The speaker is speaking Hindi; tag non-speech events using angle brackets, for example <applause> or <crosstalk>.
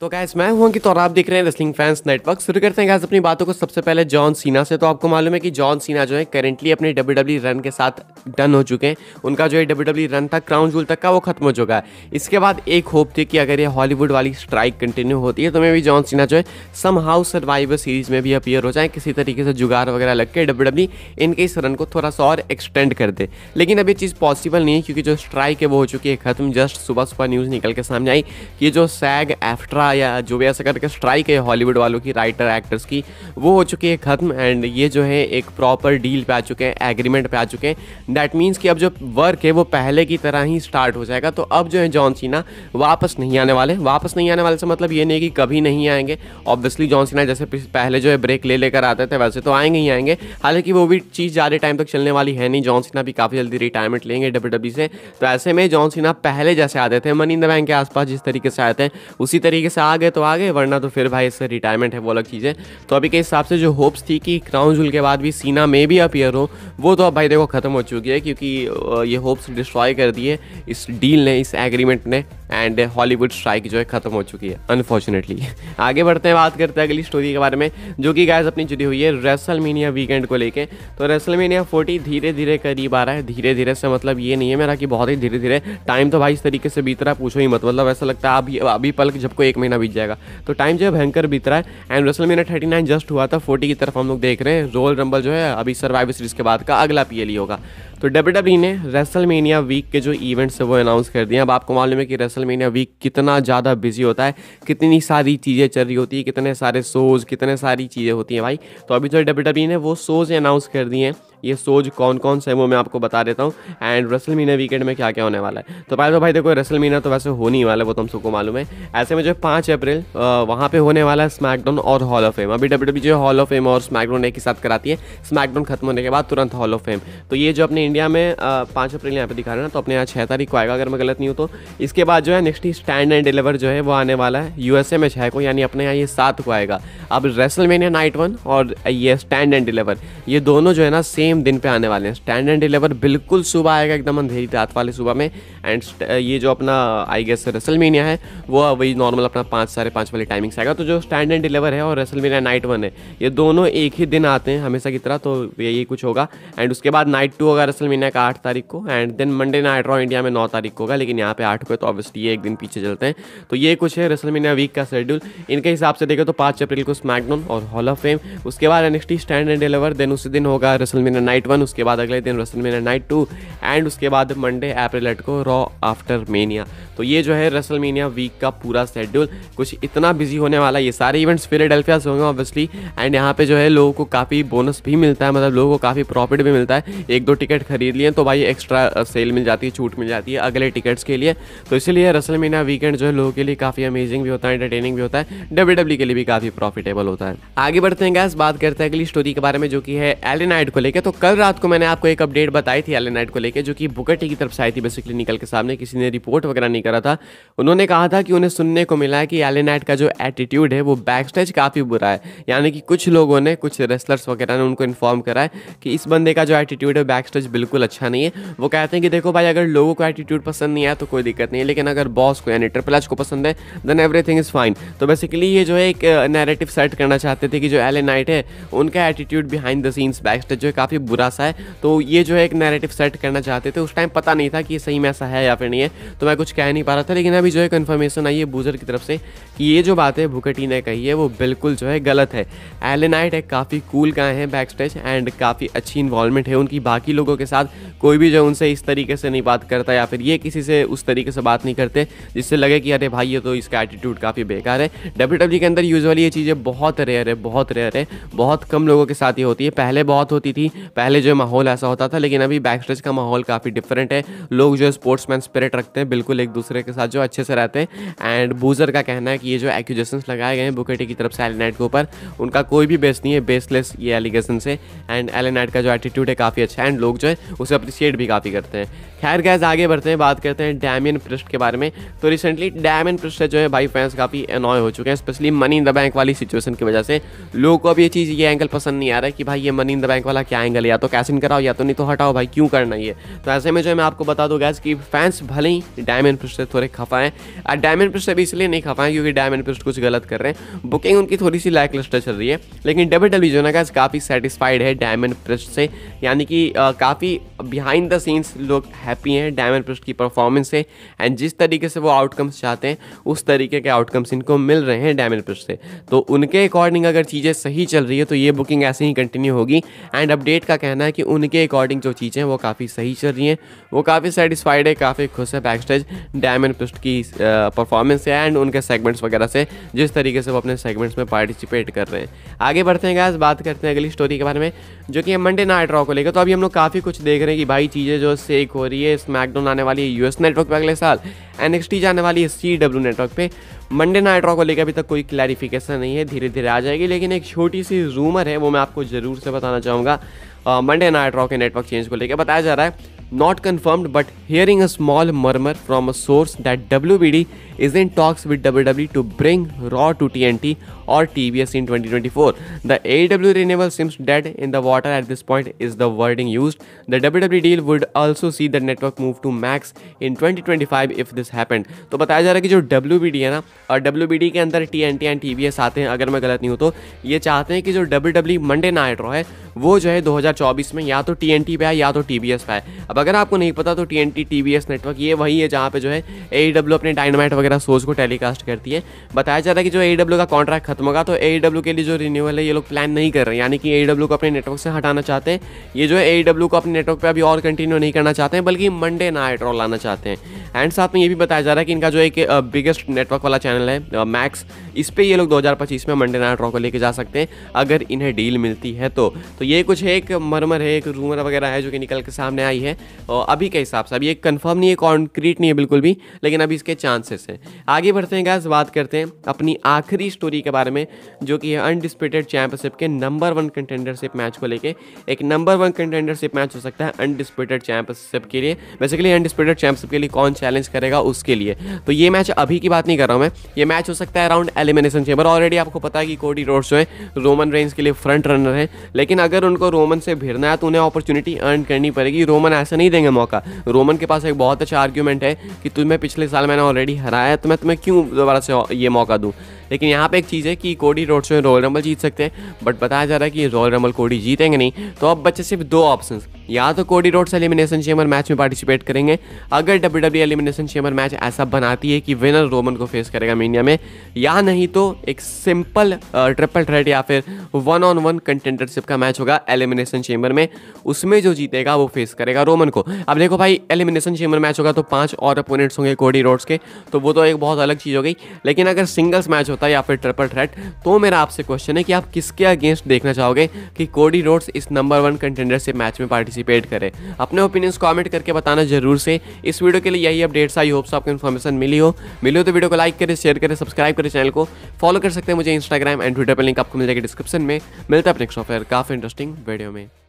तो गैस मैं हूं कि तो आप देख रहे हैं रेसलिंग फैंस नेटवर्क शुरू करते हैं गैस अपनी बातों को सबसे पहले जॉन सीना से तो आपको मालूम है कि जॉन सीना जो है करेंटली अपने डब्ल्यू डब्ल्यू रन के साथ डन हो चुके हैं उनका जो है डब्ल्यू डब्ल्यू रन था क्राउन जूल तक का वो खत्म हो चुका है इसके बाद एक होप थी कि अगर ये हॉलीवुड वाली स्ट्राइक कंटिन्यू होती है तो मे भी जॉन सीना जो है सम हाउ सर्वाइवर सीरीज में भी अपियर हो जाए किसी तरीके से जुगाड़ वगैरह लग के डब्ल्यू डब्ल्यू e इनके इस रन को थोड़ा सा और एक्सटेंड कर दे लेकिन अब ये चीज़ पॉसिबल नहीं है क्योंकि जो स्ट्राइक है वो हो चुकी है खत्म जस्ट सुबह सुबह न्यूज़ निकल के सामने आई कि जो सैग एफ्ट्रा रहा या जो भी ऐसा करके स्ट्राइक है हॉलीवुड वालों की राइटर एक्टर्स की वो हो चुकी है ख़त्म एंड ये जो है एक प्रॉपर डील पे आ चुके हैं एग्रीमेंट पे आ चुके हैं दैट मीन्स कि अब जो वर्क है वो पहले की तरह ही स्टार्ट हो जाएगा तो अब जो है जॉन सीना वापस नहीं आने वाले वापस नहीं आने वाले से मतलब ये नहीं कि कभी नहीं आएंगे ऑब्वियसली जॉन सीना जैसे पहले जो है ब्रेक ले लेकर आते थे वैसे तो आएंगे ही आएंगे हालांकि वो भी चीज़ ज़्यादा टाइम तक चलने वाली है नहीं जॉन सीना भी काफ़ी जल्दी रिटायरमेंट लेंगे डब्ल्यू से तो ऐसे में जॉन सीना पहले जैसे आते थे मनी इन द बैंक के आसपास जिस तरीके से आए थे उसी तरीके से से आ गए तो आ गए वरना तो फिर भाई इससे रिटायरमेंट है वो अलग चीज़ है तो अभी के हिसाब से जो होप्स थी कि क्राउन जूल के बाद भी सीना में भी अपियर हो वो तो अब भाई देखो ख़त्म हो चुकी है क्योंकि ये होप्स डिस्ट्रॉय कर दिए इस डील ने इस एग्रीमेंट ने एंड हॉलीवुड स्ट्राइक जो है ख़त्म हो चुकी है अनफॉर्चुनेटली <laughs> आगे बढ़ते हैं बात करते हैं अगली स्टोरी के बारे में जो कि गाइस अपनी जुड़ी हुई है रेसल मीनिया वीकेंड को लेके तो रेसल मीनिया फोर्टी धीरे धीरे करीब आ रहा है धीरे धीरे से मतलब ये नहीं है मेरा कि बहुत ही धीरे धीरे टाइम तो भाई इस तरीके से बीत रहा है पूछो ही मत मतलब ऐसा लगता है अभी अभी पल जब को एक महीना बीत जाएगा तो टाइम जो है भयंकर बीत रहा है and WrestleMania thirty just हुआ था फोर्टी की तरफ हम लोग देख रहे हैं रोल रंबल जो है अभी सर्वाइव सीरीज के बाद का अगला पी e होगा तो डब्ल्यू e ने रेसलमेनिया वीक के जो इवेंट्स है वो अनाउंस कर दिए अब आपको मालूम है कि रेसलमेनिया वीक कितना ज़्यादा बिजी होता है कितनी सारी चीज़ें चल रही होती है कितने सारे शोज़ कितने सारी चीज़ें होती हैं भाई तो अभी जो डब्ल्यू e ने वो शोज़ अनाउंस कर दिए हैं ये सोज कौन कौन से है वो मैं आपको बता देता हूँ एंड रसल मीना वीकेंड में क्या क्या होने वाला है तो पहले तो भाई देखो रसल मीना तो वैसे होने ही वाला है वो तुम तो सबको मालूम है ऐसे में जो है पाँच अप्रैल वहाँ पर होने वाला है स्मैकडाउन और हॉल ऑफ फेम अभी डब्ल्यू e जो हॉल ऑफ फेम और स्मैकडाउन एक ही साथ कराती है स्मैकडाउन खत्म होने के बाद तुरंत हॉल ऑफ फेम तो ये जो अपने इंडिया में पाँच अप्रैल यहाँ पर दिखा रहे हैं तो अपने यहाँ छः तारीख को आएगा अगर मैं गलत नहीं हूँ तो इसके बाद जो है नेक्स्ट स्टैंड एंड डिलीवर जो है वो आने वाला है यूएसए में छः को यानी अपने यहाँ ये सात को आएगा अब रेसल नाइट वन और ये स्टैंड एंड डिलीवर ये दोनों जो है ना सेम सेम दिन पे आने वाले हैं स्टैंड एंड डिलीवर बिल्कुल सुबह आएगा एकदम अंधेरी रात वाले सुबह में एंड ये जो अपना आई गेस रसलमेनिया है वो वही नॉर्मल अपना पाँच साढ़े पाँच वाले टाइमिंग से आएगा तो जो स्टैंड एंड डिलीवर है और रसलमेनिया नाइट वन है ये दोनों एक ही दिन आते हैं हमेशा की तरह तो यही कुछ होगा एंड उसके बाद नाइट टू होगा रसलमेनिया का आठ तारीख को and then Monday night Raw India में नौ तारीख को होगा लेकिन यहाँ पे आठ को तो ऑब्वियसली ये एक दिन पीछे चलते हैं तो ये कुछ है रसलमेनिया वीक का शेड्यूल इनके हिसाब से देखें तो पाँच अप्रैल को स्मैकडोन और हॉल ऑफ फेम उसके बाद NXT stand and deliver then उसी दिन होगा रसलमेनिया रेसलमेना नाइट वन उसके बाद अगले दिन रसल रेसलमेना नाइट टू एंड उसके बाद मंडे अप्रैल एट को रॉ आफ्टर मेनिया तो ये जो है रसल रेसलमेनिया वीक का पूरा शेड्यूल कुछ इतना बिजी होने वाला ये सारे इवेंट्स फिलेडेल्फिया से होंगे ऑब्वियसली एंड यहाँ पे जो है लोगों को काफ़ी बोनस भी मिलता है मतलब लोगों को काफ़ी प्रॉफिट भी मिलता है एक दो टिकट खरीद लिए तो भाई एक्स्ट्रा सेल uh, मिल जाती है छूट मिल जाती है अगले टिकट्स के लिए तो इसीलिए रेसलमेनिया वीकेंड जो है लोगों के लिए काफ़ी अमेजिंग भी होता है एंटरटेनिंग भी होता है डब्ल्यू के लिए भी काफ़ी प्रॉफिटेबल होता है आगे बढ़ते हैं गैस बात करते हैं अगली स्टोरी के बारे में जो कि है एलिनाइड को लेकर तो तो कल रात को मैंने आपको एक अपडेट बताई थी एल नाइट को लेकर जो कि बुकेटी की तरफ से आई थी बेसिकली निकल के सामने किसी ने रिपोर्ट वगैरह नहीं करा था उन्होंने कहा था कि उन्हें सुनने को मिला है कि एल नाइट का जो एटीट्यूड है वो बैक स्टेज काफ़ी बुरा है यानी कि कुछ लोगों ने कुछ रेस्लर्स वगैरह ने उनको इन्फॉर्म करा है कि इस बंदे का जो एटीट्यूड है बैक स्टेज बिल्कुल अच्छा नहीं है वो कहते हैं कि देखो भाई अगर लोगों को एटीट्यूड पसंद नहीं आया तो कोई दिक्कत नहीं है लेकिन अगर बॉस को यानी ट्रिपल एच को पसंद है देन एवरीथिंग इज़ फाइन तो बेसिकली ये जो है एक नैरेटिव uh, सेट करना चाहते थे कि जो एल नाइट है उनका attitude behind the scenes backstage जो है काफ़ी काफ़ी बुरा सा है तो ये जो है एक नैरेटिव सेट करना चाहते थे उस टाइम पता नहीं था कि ये सही में ऐसा है या फिर नहीं है तो मैं कुछ कह नहीं पा रहा था लेकिन अभी जो है कन्फर्मेशन आई है बूजर की तरफ से कि ये जो बात है भुकटी ने कही है वो बिल्कुल जो है गलत है एलेनाइट एक काफ़ी कूल गाय हैं बैक स्टेज एंड काफ़ी अच्छी इन्वॉल्वमेंट है उनकी बाकी लोगों के साथ कोई भी जो है उनसे इस तरीके से नहीं बात करता या फिर ये किसी से उस तरीके से बात नहीं करते जिससे लगे कि अरे भाई ये तो इसका एटीट्यूड काफ़ी बेकार है डब्ल्यू डब्ल्यू e के अंदर यूजली ये चीज़ें बहुत रेयर है बहुत रेयर है बहुत कम लोगों के साथ ये होती है पहले बहुत होती थी पहले जो माहौल ऐसा होता था लेकिन अभी बैक स्टेज का माहौल काफ़ी डिफरेंट है लोग जो स्पोर्ट्समैन स्पिरिट रखते हैं बिल्कुल एक दूसरे के साथ जो अच्छे से रहते हैं एंड बूजर का कहना है कि ये जो एक्यूजेशन लगाए गए हैं बुकेटी की तरफ से एलिनाइट के ऊपर उनका कोई भी बेस नहीं है बेसलेस ये एलिगेशन से एंड एलिनाइट का जो एटीट्यूड है काफ़ी अच्छा है एंड लोग जो है उसे अप्रिशिएट भी काफ़ी करते हैं खैर गैस आगे बढ़ते हैं बात करते हैं डैमियन प्रिस्ट के बारे में तो रिसेंटली डैमियन प्रिस्ट से जो है भाई फैंस काफ़ी अनॉय हो चुके हैं specially money in the bank वाली सिचुएशन की वजह से लोगों को अब ये चीज़ ये एंगल पसंद नहीं आ रहा है कि भाई ये मनी इन द बैंक वाला क्या एंगल एंगल या तो कैसिन कराओ या तो नहीं तो हटाओ भाई क्यों करना ये तो ऐसे में जो है मैं आपको बता दूँ गैस कि फैंस भले ही डायमंड पृष्ठ से थोड़े खफाएं और डायमंड पिस्ट अभी इसलिए नहीं खफाएं क्योंकि डायमंड पृष्ठ कुछ गलत कर रहे हैं बुकिंग उनकी थोड़ी सी लैक लिस्टर चल रही है लेकिन डब्ल्यू डब्ल्यू जो है ना गैस काफ़ी सेटिस्फाइड है डायमंड पृष्ठ से यानी कि काफ़ी बिहाइंड द सीन्स लोग हैप्पी हैं डायमंड पृष्ठ की परफॉर्मेंस से एंड जिस तरीके से वो आउटकम्स चाहते हैं उस तरीके के आउटकम्स इनको मिल रहे हैं डायमंड पृष्ठ से तो उनके अकॉर्डिंग अगर चीज़ें सही चल रही है तो ये बुकिंग ऐसे ही कंटिन्यू होगी एंड अपडेट का कहना है कि उनके अकॉर्डिंग जो चीज़ें वो काफ़ी सही चल रही हैं वो काफ़ी सेटिस्फाइड है काफ़ी खुश है बैक स्टेज डायमंड पिस्ट की परफॉर्मेंस से एंड उनके सेगमेंट्स वगैरह से जिस तरीके से वो अपने सेगमेंट्स में पार्टिसिपेट कर रहे हैं आगे बढ़ते हैं गैस बात करते हैं अगली स्टोरी के बारे में जो कि मंडे नाइट रॉ को लेकर तो अभी हम लोग काफ़ी कुछ देख रहे हैं कि भाई चीज़ें जो सेक हो रही है स्मैकडाउन आने वाली है एस नेटवर्क पर अगले साल एनएक्सटी जाने वाली है सी डब्ल्यू नेटवर्क पर मंडे नाइट रॉ को लेकर अभी तक कोई क्लैरिफिकेशन नहीं है धीरे धीरे आ जाएगी लेकिन एक छोटी सी रूमर है वो मैं आपको ज़रूर से बताना चाहूँगा मंडे नाइट रॉक के नेटवर्क चेंज को लेकर बताया जा रहा है not confirmed but hearing a small murmur from a source that W B D is in talks with WWE to bring Raw to TNT or TBS in 2024. The AEW renewal seems dead in the water at this point, is the wording used. The WWE deal would also see the network move to Max in 2025 if this happened. तो बताया जा रहा है कि जो WBD है ना और WBD के अंदर TNT एंड TBS आते हैं अगर मैं गलत नहीं हूँ तो ये चाहते हैं कि जो WWE मंडे नाइट रॉ है वो जो है 2024 में या तो टी एन टी पे आए या तो टी बी एस पे आए अब अगर आपको नहीं पता तो T T T N B S network ये वही है जहाँ पे जो है ए डब्ल्यू अपने डायनामाइट वगैरह वगैरह सोच को टेलीकास्ट करती है बताया जा रहा है कि जो ए e का कॉन्ट्रैक्ट खत्म होगा तो ए e के लिए जो रिन्यूअल है ये लोग प्लान नहीं कर रहे हैं यानी कि ए e को अपने नेटवर्क से हटाना चाहते हैं ये जो है ए को अपने नेटवर्क पर अभी और कंटिन्यू नहीं करना चाहते हैं बल्कि मंडे नाइट और लाना चाहते हैं एंड साथ में ये भी बताया जा रहा है कि इनका जो एक बिगेस्ट नेटवर्क वाला चैनल है मैक्स इस पर ये लोग पच्चीस में मंडे नाइट रॉ को लेके जा सकते हैं अगर इन्हें डील मिलती है तो तो ये कुछ है एक मरमर है एक रूमर वगैरह है जो कि निकल के सामने आई है और अभी के हिसाब से अभी ये कंफर्म नहीं है कॉन्क्रीट नहीं है बिल्कुल भी लेकिन अभी इसके चांसेस हैं हैं आगे बढ़ते हैं गैस बात करते हैं अपनी आखिरी स्टोरी के बारे में जो कि है अनडिस्प्यूटेड चैंपियनशिप के नंबर वन कंटेंडरशिप मैच को लेके एक नंबर वन कंटेंडरशिप मैच हो सकता है अनडिस्प्यूटेड चैंपियनशिप के लिए बेसिकली अनडिस्प्यूटेड चैंपियनशिप के लिए कौन चैलेंज करेगा उसके लिए तो ये मैच अभी की बात नहीं कर रहा हूँ मैं ये मैच हो सकता है अराउंड एलिमिनेशन चैम्बर ऑलरेडी आपको पता है कि कोडी रोड्स जो है रोमन रेंज के लिए फ्रंट रनर है लेकिन अगर उनको रोमन से भिड़ना है तो उन्हें अपॉर्चुनिटी अर्न करनी पड़ेगी रोमन ऐसा नहीं देंगे मौका रोमन के पास एक बहुत अच्छा आर्ग्यूमेंट है कि तुम्हें पिछले साल मैंने ऑलरेडी हराया है तो मैं तुम्हें क्यों दोबारा से ये मौका दूँ लेकिन यहाँ पे एक चीज़ है कि Cody Rhodes Royal Rumble जीत सकते हैं बट बताया जा रहा है कि रॉयल रमल कोडी जीतेंगे नहीं तो अब बच्चे सिर्फ दो ऑप्शन या तो Cody Rhodes Elimination Chamber match में पार्टिसिपेट करेंगे अगर W W Elimination Chamber match ऐसा बनाती है कि विनर रोमन को फेस करेगा मीनिया में या नहीं तो एक सिंपल ट्रिपल थ्रेड या फिर वन ऑन वन कंटेंडरशिप का मैच होगा एलिमिनेशन चेम्बर में उसमें जो जीतेगा वो फेस करेगा रोमन को अब देखो भाई एलिमिनेशन चेम्बर मैच होगा तो पाँच और अपोनेंट्स होंगे कोडी रोड्स के तो वो तो एक बहुत अलग चीज़ हो गई लेकिन अगर सिंगल्स मैच होता है या फिर ट्रिपल थ्रेट तो मेरा आपसे क्वेश्चन है कि आप किसके अगेंस्ट देखना चाहोगे कि कोडी रोड्स इस नंबर वन कंटेंडर से मैच में पार्टिसिपेट करे अपने ओपिनियंस कॉमेंट करके बताना जरूर से इस वीडियो के लिए यही अपडेट्स आई होप्स आपको इन्फॉर्मेशन मिली हो मिली हो तो वीडियो को लाइक करें शेयर करें सब्सक्राइब करें चैनल को फॉलो कर सकते हैं मुझे इंस्टाग्राम एंड ट्विटर पर लिंक आपको मिल जाएगी डिस्क्रिप्शन में मिलता है अपने ऑफर काफ़ी इंटरेस्टिंग वीडियो में